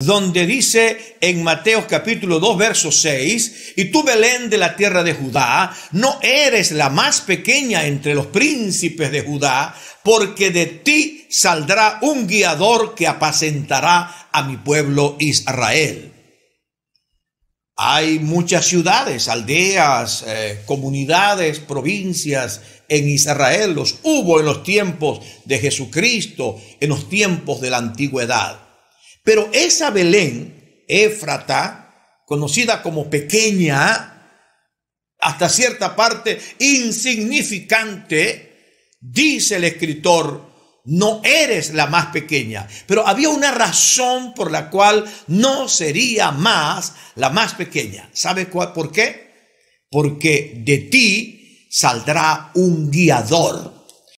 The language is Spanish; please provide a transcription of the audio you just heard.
donde dice en Mateo capítulo 2, verso 6, y tú Belén de la tierra de Judá, no eres la más pequeña entre los príncipes de Judá, porque de ti saldrá un guiador que apacentará a mi pueblo Israel. Hay muchas ciudades, aldeas, eh, comunidades, provincias en Israel, los hubo en los tiempos de Jesucristo, en los tiempos de la antigüedad. Pero esa Belén, Éfrata, conocida como pequeña, hasta cierta parte insignificante, dice el escritor, no eres la más pequeña. Pero había una razón por la cual no sería más la más pequeña. ¿Sabe cuál, por qué? Porque de ti saldrá un guiador